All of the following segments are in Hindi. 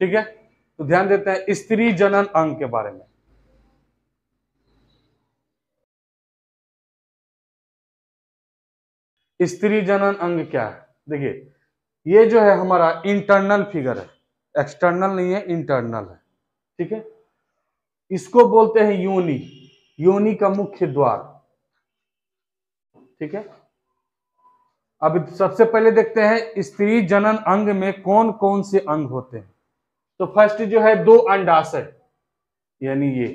ठीक है तो ध्यान देते हैं स्त्री जनन अंग के बारे में स्त्री जनन अंग क्या है देखिए ये जो है हमारा इंटरनल फिगर है एक्सटर्नल नहीं है इंटरनल है ठीक है इसको बोलते हैं योनि योनि का मुख्य द्वार ठीक है अब सबसे पहले देखते हैं स्त्री जनन अंग में कौन कौन से अंग होते हैं तो फर्स्ट जो है दो अंडाशय यानी ये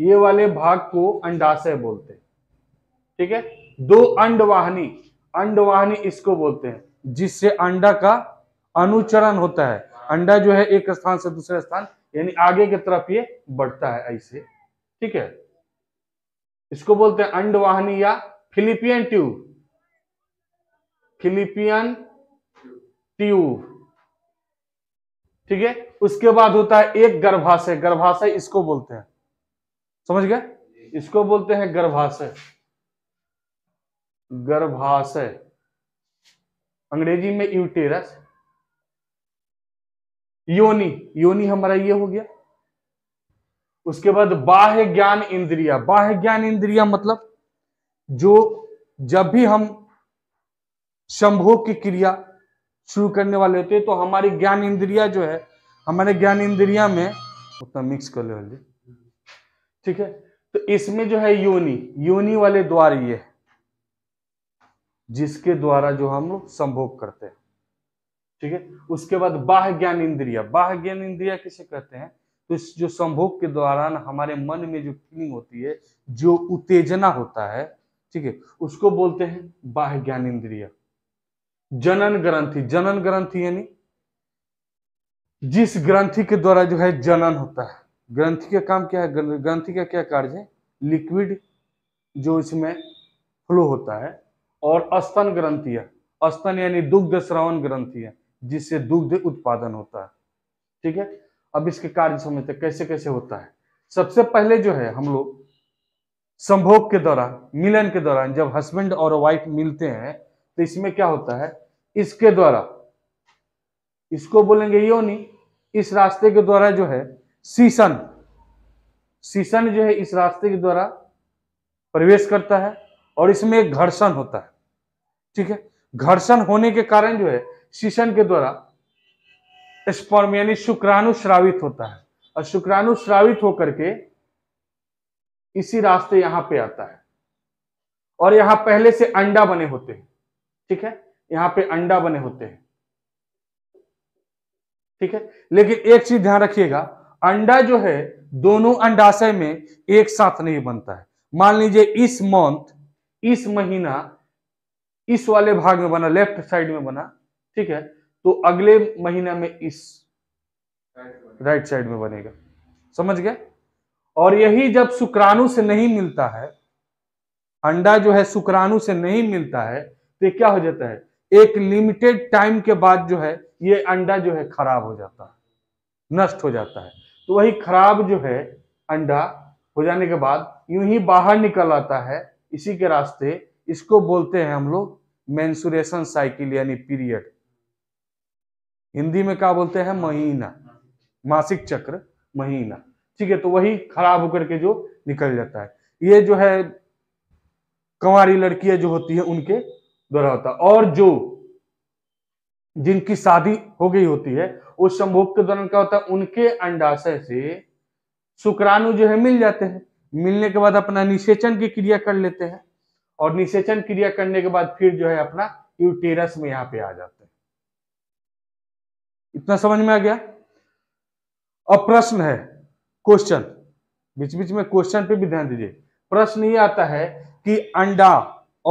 ये वाले भाग को अंडाशय बोलते हैं ठीक है दो अंडवाहनी अंडवाहनी इसको बोलते हैं जिससे अंडा का अनुचरण होता है अंडा जो है एक स्थान से दूसरे स्थान यानी आगे की तरफ ये बढ़ता है ऐसे ठीक है इसको बोलते हैं अंडवाहनी या फिलिपियन ट्यूब फिलिपियन ट्यूब ठीक है उसके बाद होता है एक गर्भाशय गर्भाशय इसको बोलते हैं समझ गए इसको बोलते हैं गर्भाशय गर्भाशय अंग्रेजी में यूटेरस योनि योनि हमारा ये हो गया उसके बाद बाह्य ज्ञान इंद्रिया बाह्य ज्ञान इंद्रिया मतलब जो जब भी हम संभोग की क्रिया शुरू करने वाले होते हैं तो हमारी ज्ञान इंद्रिया जो है हमारे ज्ञान इंद्रिया में उतना मिक्स कर ले ठीक है तो इसमें जो है योनि योनि वाले द्वार ये है जिसके द्वारा जो हम लोग संभोग करते हैं ठीक है उसके बाद बाह ज्ञान इंद्रिया बाह ज्ञान इंद्रिया किसे कहते हैं तो इस जो संभोग के दौरान हमारे मन में जो फीलिंग होती है जो उत्तेजना होता है ठीक है उसको बोलते हैं बाह ज्ञान इंद्रिया जनन ग्रंथि जनन ग्रंथि यानी जिस ग्रंथि के द्वारा जो है जनन होता है ग्रंथि का काम क्या है ग्रंथि का क्या कार्य है लिक्विड जो इसमें फ्लो होता है और अस्तन ग्रंथिया अस्तन यानी दुग्ध श्रवण ग्रंथि है जिससे दुग्ध उत्पादन होता है ठीक है अब इसके कार्य समझते कैसे कैसे होता है सबसे पहले जो है हम लोग संभोग के दौरान मिलन के दौरान जब हस्बैंड और वाइफ मिलते हैं तो इसमें क्या होता है इसके द्वारा इसको बोलेंगे योनि इस रास्ते के द्वारा जो है सीसन सीसन जो है इस रास्ते के द्वारा प्रवेश करता है और इसमें एक घर्षण होता है ठीक है घर्षण होने के कारण जो है सीसन के द्वारा स्पर्म यानी शुक्राणु श्रावित होता है और शुक्राणु श्रावित होकर के इसी रास्ते यहां पे आता है और यहां पहले से अंडा बने होते हैं ठीक है यहां पे अंडा बने होते हैं ठीक है लेकिन एक चीज ध्यान रखिएगा अंडा जो है दोनों अंडाशय में एक साथ नहीं बनता है मान लीजिए इस मंथ इस महीना इस वाले भाग में बना लेफ्ट साइड में बना ठीक है तो अगले महीना में इस राइट साइड में बनेगा समझ गए और यही जब शुक्राणु से नहीं मिलता है अंडा जो है शुक्राणु से नहीं मिलता है तो क्या हो जाता है एक लिमिटेड टाइम के बाद जो है ये अंडा जो है खराब हो जाता है नष्ट हो जाता है तो वही खराब जो है अंडा हो जाने के बाद यूं ही बाहर निकल आता है इसी के रास्ते इसको बोलते हैं हम लोग मैंसुरेशन साइकिल यानी पीरियड हिंदी में क्या बोलते हैं महीना मासिक चक्र महीना ठीक है तो वही खराब होकर के जो निकल जाता है ये जो है कंवारी लड़कियां जो होती है उनके द्वारा होता है और जो जिनकी शादी हो गई होती है उस संभोग के दौरान क्या होता है उनके अंडाशय से शुक्राणु जो है मिल जाते हैं मिलने के बाद अपना निषेचन की क्रिया कर लेते हैं और निषेचन क्रिया करने के बाद फिर जो है अपना यूटेरस में यहां पे आ जाते हैं इतना समझ में आ गया अब प्रश्न है क्वेश्चन बीच बीच में क्वेश्चन पे भी ध्यान दीजिए प्रश्न ये आता है कि अंडा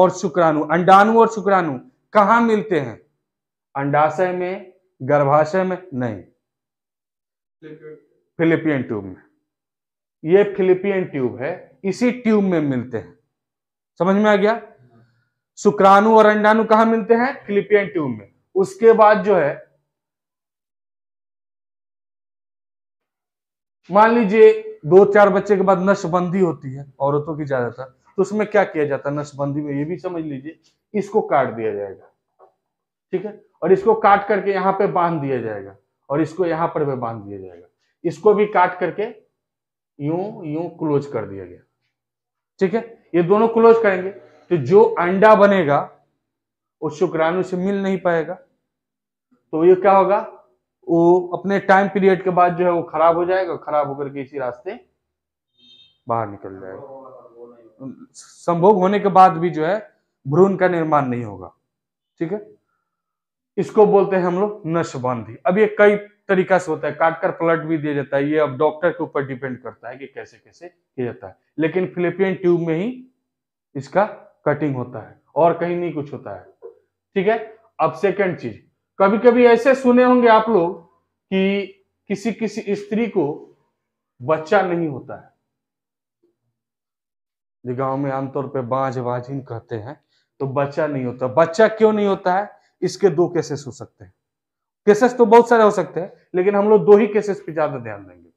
और शुक्राणु अंडाणु और शुक्राणु कहा मिलते हैं अंडाशय में गर्भाशय में नहीं फिलिपियन ट्यूब में यह फिलिपियन ट्यूब है इसी ट्यूब में मिलते हैं समझ में आ गया शुक्राणु और अंडाणु कहां मिलते हैं फिलिपियन ट्यूब में उसके बाद जो है मान लीजिए दो चार बच्चे के बाद नशबंदी होती है औरतों की ज्यादातर तो उसमें क्या किया जाता है नसबंदी में ये भी समझ लीजिए इसको काट दिया जाएगा ठीक है और इसको काट करके यहाँ पे बांध दिया जाएगा और इसको यहाँ पर भी बांध दिया जाएगा इसको भी काट करके यूं यूं क्लोज कर दिया गया ठीक है ये दोनों क्लोज करेंगे तो जो अंडा बनेगा वो शुक्राणु से मिल नहीं पाएगा तो ये क्या होगा वो अपने टाइम पीरियड के बाद जो है वो खराब हो जाएगा खराब होकर के इसी रास्ते बाहर निकल जाएगा संभोग होने के बाद भी जो है भ्रूण का निर्माण नहीं होगा ठीक है इसको बोलते हैं हम लोग नशबंदी अब ये कई तरीका से होता है काटकर प्लट भी दिया जाता है ये अब डॉक्टर के ऊपर डिपेंड करता है कि कैसे कैसे किया जाता है लेकिन फिलिपियन ट्यूब में ही इसका कटिंग होता है और कहीं नहीं कुछ होता है ठीक है अब सेकंड चीज कभी कभी ऐसे सुने होंगे आप लोग कि किसी किसी स्त्री को बच्चा नहीं होता है जो गाँव में आमतौर पर बाँझ वाजिन कहते हैं तो बच्चा नहीं होता बच्चा क्यों नहीं होता है इसके दो केसेस हो सकते हैं केसेस तो बहुत सारे हो सकते हैं लेकिन हम लोग दो ही केसेस पे ज्यादा ध्यान देंगे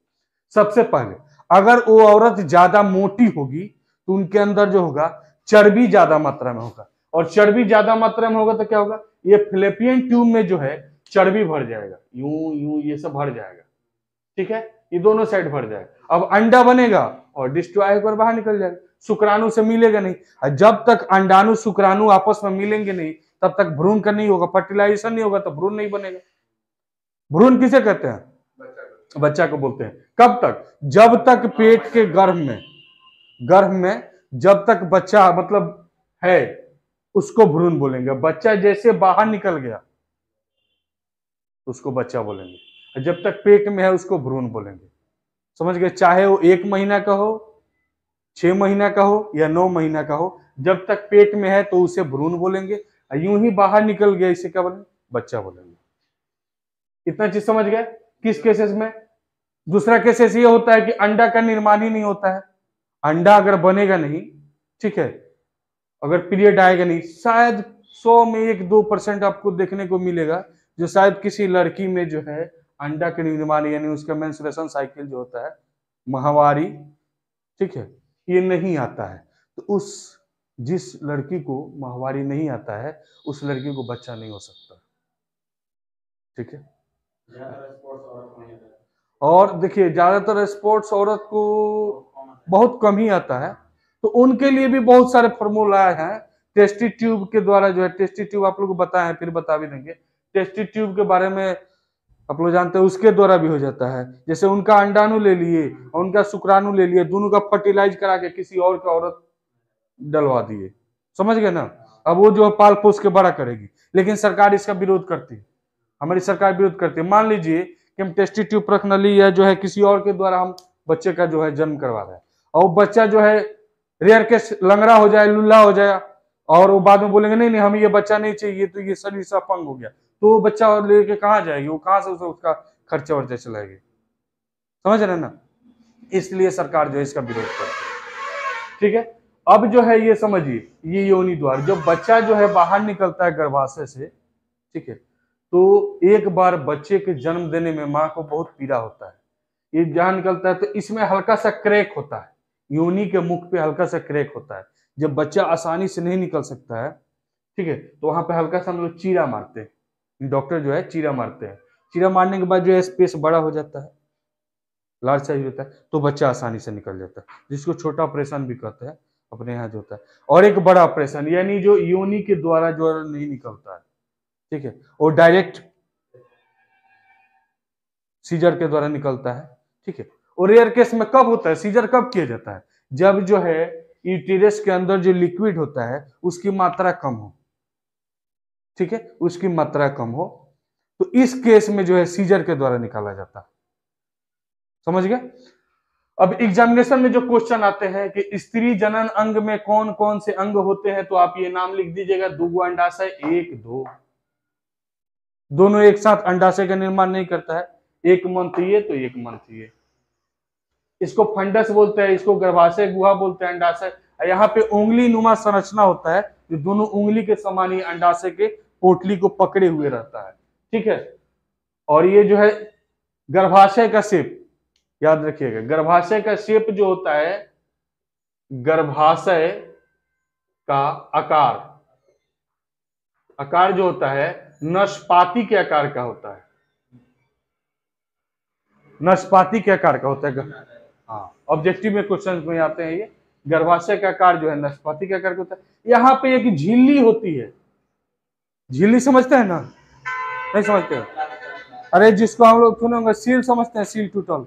सबसे पहले अगर वो औरत ज्यादा मोटी होगी तो उनके अंदर जो होगा चर्बी ज्यादा मात्रा में होगा और चर्बी ज्यादा मात्रा में होगा तो क्या होगा ये फिलेपियन ट्यूब में जो है चर्बी भर जाएगा यूं यूं ये सब भर जाएगा ठीक है ये दोनों साइड भर जाएगा अब अंडा बनेगा और डिस्ट्रॉय होकर बाहर निकल जाएगा शुक्राणु से मिलेगा नहीं जब तक अंडाणु शुक्राणु आपस में मिलेंगे नहीं तब तक भ्रूण का नहीं होगा फर्टिलाइजेशन नहीं होगा तो भ्रूण नहीं बनेगा भ्रूण किसे कहते हैं बच्चा, बच्चा को बोलते हैं कब तक जब तक पेट के गर्भ में गर्भ में जब तक बच्चा मतलब है उसको भ्रूण बोलेंगे बच्चा जैसे बाहर निकल गया उसको बच्चा बोलेंगे जब तक पेट में है उसको भ्रूण बोलेंगे समझ गए चाहे वो एक महीना का हो छह महीना का हो या नौ महीना का हो जब तक पेट में है तो उसे भ्रूण बोलेंगे यूं ही बाहर निकल गया इसे क्या बोलेंगे बच्चा बोलेंगे इतना चीज समझ गए किस केसेस में दूसरा केसेस ये होता है कि अंडा का निर्माण ही नहीं होता है अंडा अगर बनेगा नहीं ठीक है अगर पीरियड आएगा नहीं शायद सौ में एक दो परसेंट आपको देखने को मिलेगा जो शायद किसी लड़की में जो है अंडा के निर्माण यानी उसका मेंसुरेशन साइकिल जो होता है महावारी ठीक है ये नहीं आता है तो उस जिस लड़की को माहवारी नहीं आता है उस लड़की को बच्चा नहीं हो सकता ठीक है और देखिए ज्यादातर स्पोर्ट्स औरत को बहुत कम ही आता है तो उनके लिए भी बहुत सारे फॉर्मूलाए हैं टेस्टी ट्यूब के द्वारा जो है टेस्टी ट्यूब आप लोग को बताया फिर बता भी देंगे टेस्टी ट्यूब के बारे में आप लोग जानते हैं उसके द्वारा भी हो जाता है जैसे उनका अंडाणु ले लिए और उनका शुक्राणु ले लिए दोनों का फर्टिलाइज करा के किसी और का औरत डलवा दिए समझ गए ना अब वो जो है पाल पोस के बड़ा करेगी लेकिन सरकार इसका विरोध करती है हमारी सरकार विरोध करती है मान लीजिए कि हम टेस्टी ट्यूब प्रश्नली या जो है किसी और के द्वारा हम बच्चे का जो है जन्म करवा रहे हैं और बच्चा जो है रेयर के लंगड़ा हो जाए लुल्ला हो जाए और वो बाद में बोलेंगे नहीं नहीं हमें ये बच्चा नहीं चाहिए तो ये शरीर से अपंग हो गया तो बच्चा और लेके कहाँ जाएगी वो कहाँ से उसे उसका खर्चा वर्चा चलाएगी समझ रहे ना इसलिए सरकार जो है इसका विरोध करती है ठीक है अब जो है ये समझिए ये योनि द्वार जब बच्चा जो है बाहर निकलता है गर्भाशय से ठीक है तो एक बार बच्चे के जन्म देने में माँ को बहुत पीड़ा होता है ये जहाँ निकलता है तो इसमें हल्का सा क्रैक होता है योनि के मुख पे हल्का सा क्रैक होता है जब बच्चा आसानी से नहीं निकल सकता है ठीक है तो वहां पे हल्का सा हम लोग चीरा मारते हैं डॉक्टर जो है चीरा मारते हैं चीरा मारने के बाद जो है स्पेस बड़ा हो जाता है लार्ज साइज होता है तो बच्चा आसानी से निकल जाता है जिसको छोटा ऑपरेशन भी कहते हैं अपने यहाँ जो होता है और एक बड़ा ऑपरेशन यानी जो योनि के द्वारा जो नहीं निकलता है ठीक है और डायरेक्ट सीजर के द्वारा निकलता है ठीक है और रेयर केस में कब होता है सीजर कब किया जाता है जब जो है यूटेरस के अंदर जो लिक्विड होता है उसकी मात्रा कम हो ठीक है उसकी मात्रा कम हो तो इस केस में जो है सीजर के द्वारा निकाला जाता है समझ गए अब एग्जामिनेशन में जो क्वेश्चन आते हैं कि स्त्री जनन अंग में कौन कौन से अंग होते हैं तो आप ये नाम लिख दीजिएगा दुगो अंडाशय एक दो दोनों एक साथ अंडाशय का निर्माण नहीं करता है एक मंथ ये तो एक मंथ ये इसको फंडस बोलते हैं इसको गर्भाशय गुहा बोलते हैं अंडाशय यहाँ पे उंगली नुमा संरचना होता है जो दोनों उंगली के समान ही अंडाशय के पोटली को पकड़े हुए रहता है ठीक है और ये जो है गर्भाशय का सेप याद रखिएगा गर्भाशय का सेप जो होता है गर्भाशय का आकार आकार जो होता है नशपाती के आकार का होता है नशपाती के आकार का होता है हाँ ऑब्जेक्टिव में क्वेश्चन में आते हैं ये गर्भाशय का आकार जो है नशपाती के आकार का होता है यहाँ पे एक झिल्ली होती है नहीं समझते हैं ना नहीं समझते अरे जिसको हम लोग सुनेंगे सील समझते हैं सील टूटल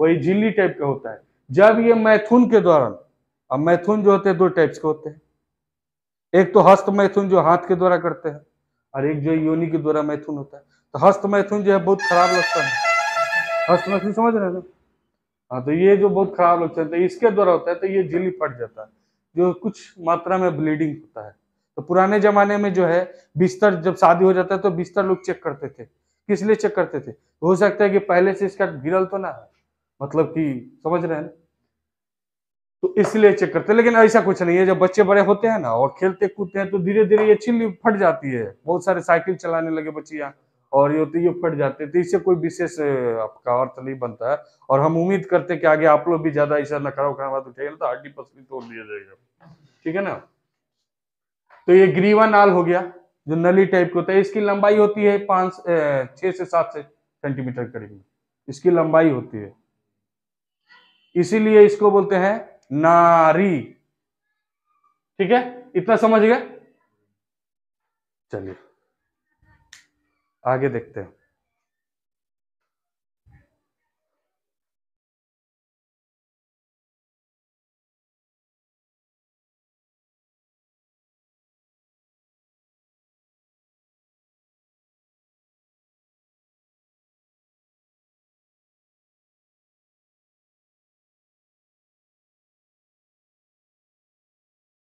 वही झिल्ली टाइप का होता है जब ये मैथुन के दौरान अब मैथुन जो होते हैं दो टाइप्स के होते हैं एक तो हस्त मैथुन जो हाथ के द्वारा करते हैं और एक जो योनि के द्वारा मैथुन होता है तो हस्त मैथुन जो है बहुत खराब लगता है हस्त मैथुन समझ रहे हैं ना हाँ तो ये जो बहुत खराब लगता है तो इसके द्वारा होता है तो ये झिल्ली फट जाता है जो कुछ मात्रा में ब्लीडिंग होता है तो पुराने जमाने में जो है बिस्तर जब शादी हो जाता है तो बिस्तर लोग चेक करते थे किस लिए चेक करते थे हो सकता है कि पहले से इसका गिरल तो ना है मतलब कि समझ रहे हैं तो इसलिए चेक करते हैं लेकिन ऐसा कुछ नहीं है जब बच्चे बड़े होते हैं ना और खेलते कूदते हैं तो धीरे धीरे ये छिल्ली फट जाती है बहुत सारे साइकिल चलाने लगे बच्चे यहाँ और ये होते ये फट जाते हैं तो इससे कोई विशेष आपका अर्थ नहीं बनता है और हम उम्मीद करते कि आगे आप लोग भी ज्यादा ऐसा नखरा उखरा बात उठेगा ना तो हड्डी पसली तोड़ दिया जाएगा ठीक है ना तो ये ग्रीवा नाल हो गया जो नली टाइप के होता है इसकी लंबाई होती है पांच छह से सात से सेंटीमीटर करीब इसकी लंबाई होती है इसीलिए इसको बोलते हैं नारी ठीक है इतना समझ गए चलिए आगे देखते हैं